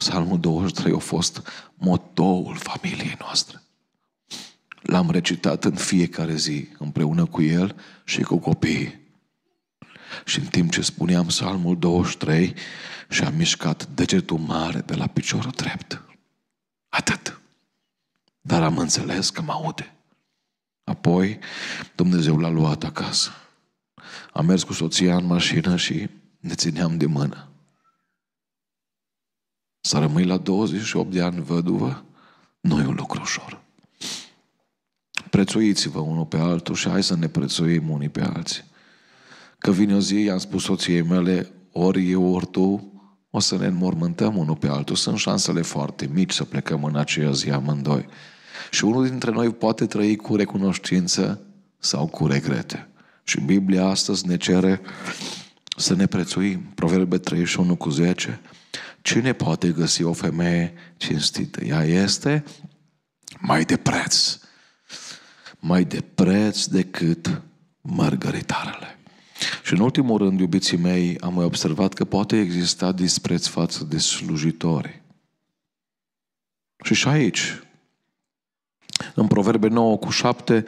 Psalmul 23 a fost motoul familiei noastre. L-am recitat în fiecare zi, împreună cu el și cu copiii. Și în timp ce spuneam Psalmul 23, și-am mișcat degetul mare de la piciorul drept. Atât. Dar am înțeles că mă aude. Apoi, Dumnezeu l-a luat acasă. Am mers cu soția în mașină și ne țineam de mână. Să rămâi la 28 de ani văduvă nu e un lucru ușor. Prețuiți-vă unul pe altul și hai să ne prețuim unii pe alții. Că vine o zi, i-am spus soției mele, ori eu, ori tu, o să ne înmormântăm unul pe altul. Sunt șansele foarte mici să plecăm în aceea zi amândoi. Și unul dintre noi poate trăi cu recunoștință sau cu regrete. Și Biblia astăzi ne cere să ne prețuim. Proverbe 31 cu 10 Cine poate găsi o femeie cinstită? Ea este mai de preț. Mai de preț decât mărgăritarele. Și în ultimul rând, iubiții mei, am mai observat că poate exista dispreț față de slujitori. Și și aici, în Proverbe 9 cu 7,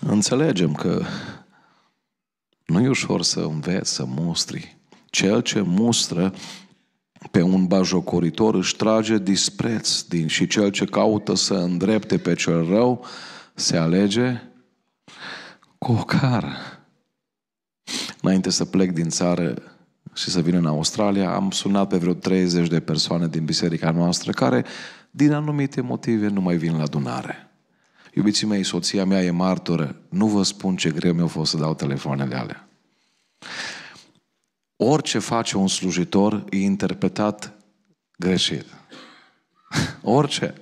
înțelegem că nu e ușor să înveți, să mustri cel ce mustră pe un bajocoritor își trage dispreț din și cel ce caută să îndrepte pe cel rău se alege cu o cară. Înainte să plec din țară și să vin în Australia, am sunat pe vreo 30 de persoane din biserica noastră care, din anumite motive, nu mai vin la adunare. Iubiții mei, soția mea e martoră. Nu vă spun ce greu mi-a fost să dau telefoanele alea orice face un slujitor e interpretat greșit. [laughs] orice.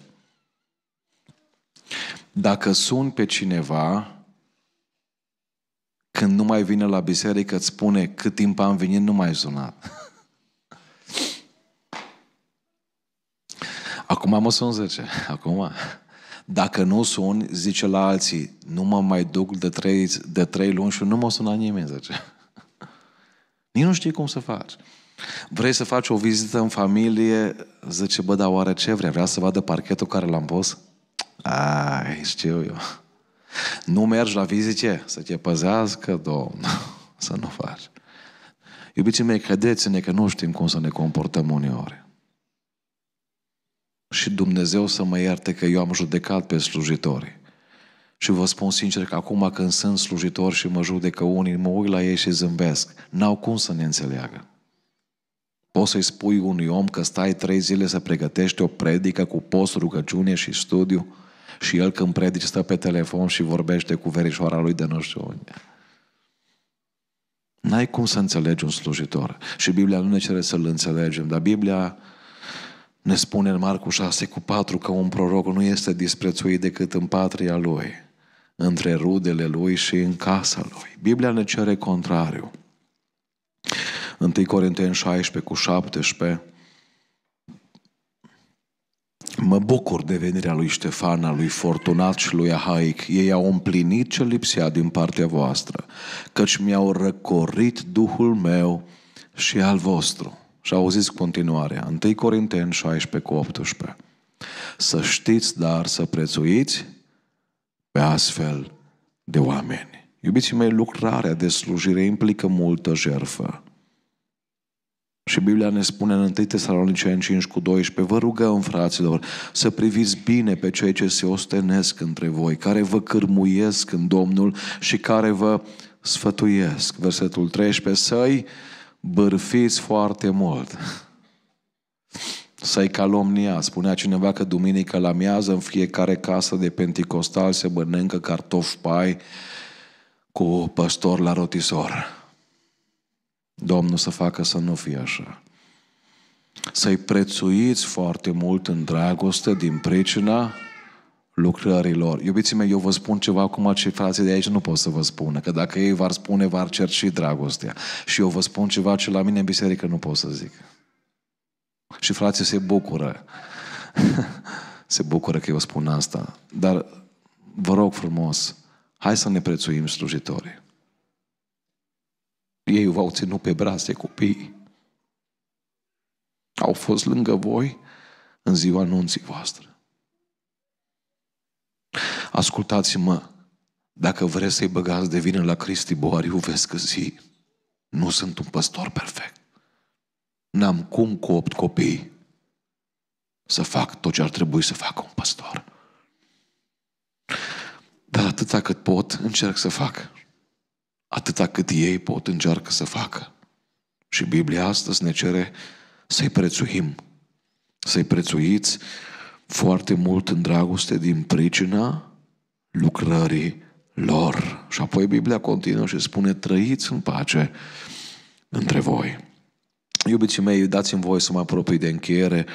Dacă sun pe cineva când nu mai vine la biserică, îți spune cât timp am venit, nu mai sunat. [laughs] Acum mă sun 10. Acum. Dacă nu sun, zice la alții, nu mă mai duc de trei, de trei luni și nu mă sună nimeni, zice. Nici nu știi cum să faci. Vrei să faci o vizită în familie, zice, bă, dar oare ce vrea? Vrea să vadă parchetul care l-am pus? Ai, știu eu. Nu mergi la vizite? Să te păzească, domn, [laughs] să nu faci. Iubiții mei, credeți-ne că nu știm cum să ne comportăm uneori. Și Dumnezeu să mă ierte că eu am judecat pe slujitorii. Și vă spun sincer că acum când sunt slujitor și mă judecă unii, mă uit la ei și zâmbesc. N-au cum să ne înțeleagă. Poți să-i spui unui om că stai trei zile să pregătești o predică cu post, rugăciune și studiu și el când predice stă pe telefon și vorbește cu verișoara lui de nu știu unde. N-ai cum să înțelegi un slujitor. Și Biblia nu ne cere să-l înțelegem, dar Biblia ne spune în Marcu 6 cu 4 că un proroc nu este disprețuit decât în patria lui între rudele lui și în casa lui. Biblia ne cere contrariu. 1 Corinteni 16 cu 17 Mă bucur de venirea lui Ștefan, a lui Fortunat și lui Ahaic. Ei au împlinit ce lipsea din partea voastră, căci mi-au răcorit Duhul meu și al vostru. Și auziți continuarea, 1 Corinteni 16 cu 18. Să știți, dar să prețuiți pe astfel de oameni. Iubiții mei, lucrarea de slujire implică multă jerfă. Și Biblia ne spune în 1 Tesaloniceni 5 cu 12, vă rugăm, fraților, să priviți bine pe cei ce se ostenesc între voi, care vă cârmuiesc în Domnul și care vă sfătuiesc. Versetul 13, să-i bârfiți foarte mult să-i calomnia. Spunea cineva că duminică la miază în fiecare casă de penticostal se mănâncă cartof pai cu păstor la rotisor. Domnul să facă să nu fie așa. Să-i prețuiți foarte mult în dragoste din pricina lucrărilor. Iubiții mei, eu vă spun ceva acum ce frații de aici nu pot să vă spună, că dacă ei v-ar spune, v-ar cerci dragostea. Și eu vă spun ceva ce la mine în biserică nu pot să zic. Și frații se bucură. [laughs] se bucură că eu spun asta. Dar vă rog frumos, hai să ne prețuim slujitorii. Ei v-au ținut pe brațe copii. Au fost lângă voi în ziua anunții voastre. Ascultați-mă, dacă vreți să-i băgați de vină la Cristi Boariu, vezi că zi, nu sunt un păstor perfect. N-am cum cu opt copii să fac tot ce ar trebui să facă un pastor, Dar atâta cât pot, încerc să fac. Atâta cât ei pot, încearcă să facă. Și Biblia astăzi ne cere să-i prețuim. Să-i prețuiți foarte mult în dragoste din pricina lucrării lor. Și apoi Biblia continuă și spune, trăiți în pace între voi. Iubiții mei, dați-mi voi să mă apropii de încheiere.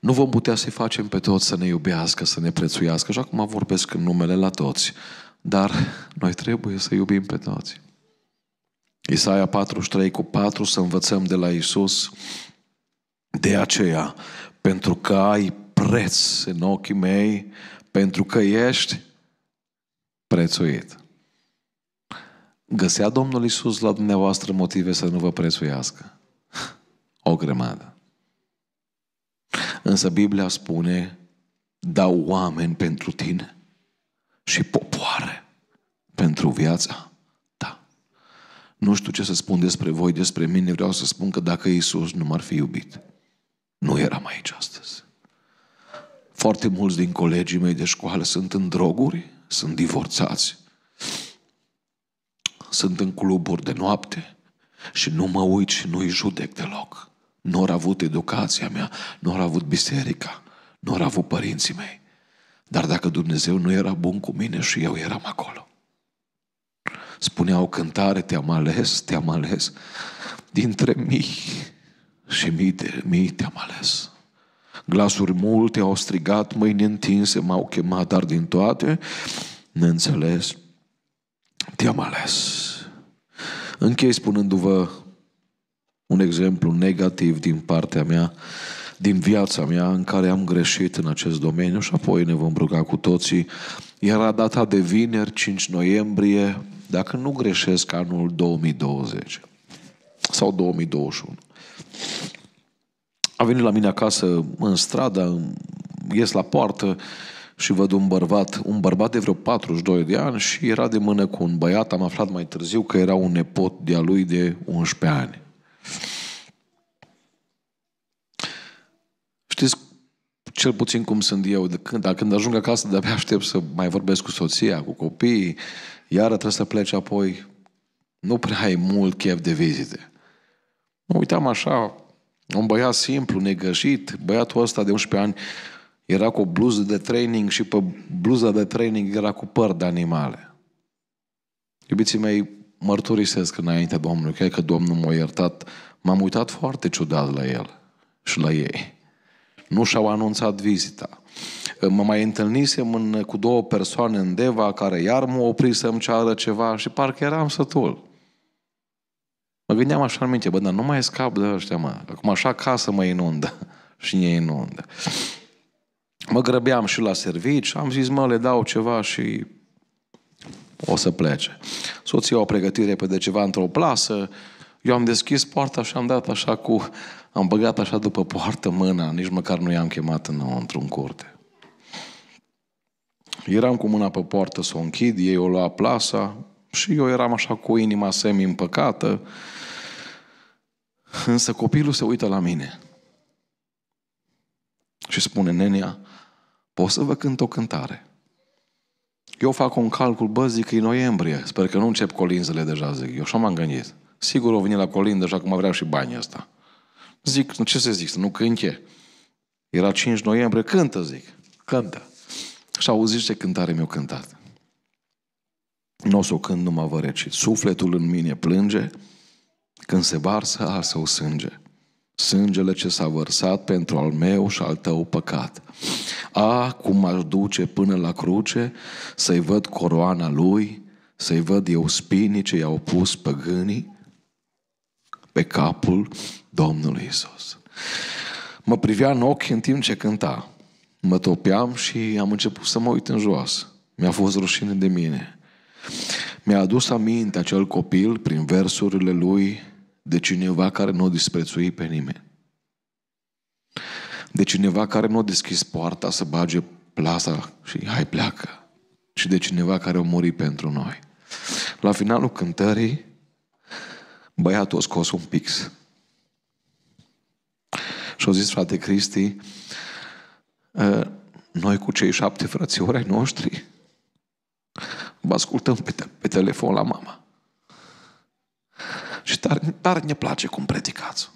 Nu vom putea să-i facem pe toți să ne iubească, să ne prețuiască, așa cum vorbesc în numele la toți. Dar noi trebuie să iubim pe toți. Isaia 43 cu 4 să învățăm de la Isus. De aceea, pentru că ai preț în ochii mei, pentru că ești prețuit. Găsea Domnul Isus la dumneavoastră motive să nu vă prețuiască. O grămadă. Însă Biblia spune, dau oameni pentru tine și popoare pentru viața ta. Nu știu ce să spun despre voi, despre mine, vreau să spun că dacă Isus nu m-ar fi iubit, nu eram aici astăzi. Foarte mulți din colegii mei de școală sunt în droguri, sunt divorțați, sunt în cluburi de noapte și nu mă uit și nu-i judec deloc. Nu au avut educația mea, nu au avut biserica, nu au avut părinții mei. Dar dacă Dumnezeu nu era bun cu mine și eu eram acolo. Spunea o cântare, te-am ales, te-am ales, dintre mii și mii, de, mii te-am ales. Glasuri multe au strigat, mâini întinse m-au chemat, dar din toate, neînțeles, te-am ales. Închei spunându-vă un exemplu negativ din partea mea, din viața mea, în care am greșit în acest domeniu și apoi ne vom ruga cu toții. Era data de vineri, 5 noiembrie, dacă nu greșesc, anul 2020 sau 2021. A venit la mine acasă în stradă, ies la poartă și văd un bărbat, un bărbat de vreo 42 de ani și era de mână cu un băiat. Am aflat mai târziu că era un nepot de-a lui de 11 ani. Știți cel puțin cum sunt eu, de când, dar când ajung acasă, de-abia aștept să mai vorbesc cu soția, cu copiii, iar trebuie să pleci apoi. Nu prea ai mult chef de vizite. Mă uitam așa, un băiat simplu, negășit, băiatul ăsta de 11 ani era cu o bluză de training și pe bluza de training era cu păr de animale. Iubiții mei, mărturisesc înaintea Domnului, cred că Domnul m-a iertat, m-am uitat foarte ciudat la el și la ei. Nu și-au anunțat vizita. Mă mai întâlnisem în, cu două persoane în Deva care iar m-au oprit să-mi ceară ceva și parcă eram sătul. Mă gândeam așa în minte, bă, dar nu mai scap de ăștia, mă. Acum așa casă mă inundă [laughs] și ne inundă. Mă grăbeam și la servici, am zis, mă, le dau ceva și o să plece. Soția pregătire pe de ceva într-o plasă, eu am deschis poarta și am dat așa cu... Am băgat așa după poartă mâna, nici măcar nu i-am chemat într-un curte. Eram cu mâna pe poartă să o închid, ei o lua plasa și eu eram așa cu inima semi-împăcată. Însă copilul se uită la mine și spune, nenia, pot să vă cânt o cântare? Eu fac un calcul, bă, zic, e noiembrie. Sper că nu încep colinzele deja, zic. Eu așa m-am gândit. Sigur o veni la colin, deja acum vreau și banii ăsta. Zic, nu ce să zic, să nu cânte. Era 5 noiembrie, cântă, zic. Cântă. Și auzi ce cântare mi o cântat. Nu o să o cânt numai vă recit. Sufletul în mine plânge, când se barsă, arsă o sânge sângele ce s-a vărsat pentru al meu și al tău păcat. A, cum aș duce până la cruce, să-i văd coroana lui, să-i văd eu spinii ce i-au pus păgânii pe capul Domnului Isus. Mă privea în ochi în timp ce cânta. Mă topeam și am început să mă uit în jos. Mi-a fost rușine de mine. Mi-a adus aminte acel copil prin versurile lui de cineva care nu o disprețui pe nimeni. De cineva care nu a deschis poarta să bage plasa și hai pleacă. Și de cineva care a murit pentru noi. La finalul cântării, băiatul a scos un pix. Și au zis, frate Cristi, ă, noi cu cei șapte frățiori ai noștri vă ascultăm pe, te- pe telefon la mama. Dar dar ne place cum predicați.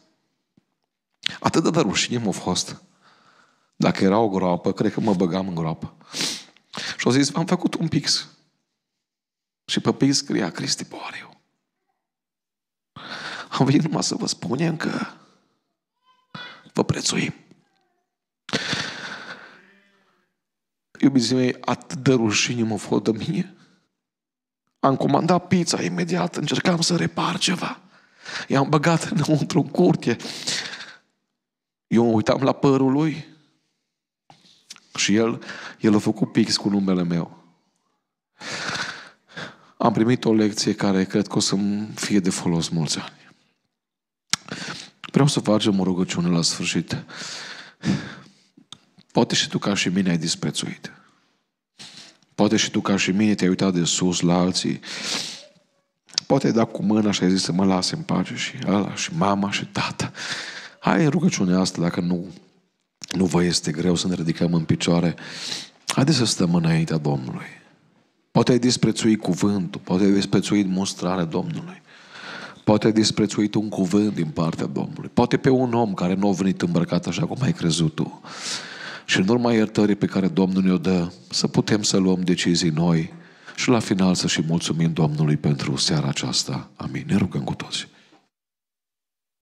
Atât de rușine m-a fost. Dacă era o groapă, cred că mă băgam în groapă. Și au zis, am făcut un pix. Și pe pix scria Cristi Boariu. Am venit numai să vă spunem că vă prețuim. Iubiții mei, atât de rușine mă fost de mine. Am comandat pizza imediat, încercam să repar ceva. I-am băgat [laughs] înăuntru în curte. Eu mă uitam la părul lui și el, el a făcut pix cu numele meu. Am primit o lecție care cred că o să-mi fie de folos mulți ani. Vreau să facem o rugăciune la sfârșit. Poate și tu ca și mine ai disprețuit. Poate și tu ca și mine te-ai uitat de sus la alții Poate da cu mâna și ai zis să mă lase în pace și ăla și mama și tata. Hai în rugăciunea asta, dacă nu, nu vă este greu să ne ridicăm în picioare, haideți să stăm înaintea Domnului. Poate ai disprețuit cuvântul, poate ai disprețuit mustrarea Domnului. Poate ai disprețuit un cuvânt din partea Domnului. Poate pe un om care nu a venit îmbrăcat așa cum ai crezut tu. Și în urma iertării pe care Domnul ne-o dă, să putem să luăm decizii noi și la final să și mulțumim Domnului pentru seara aceasta. Amin. Ne rugăm cu toți.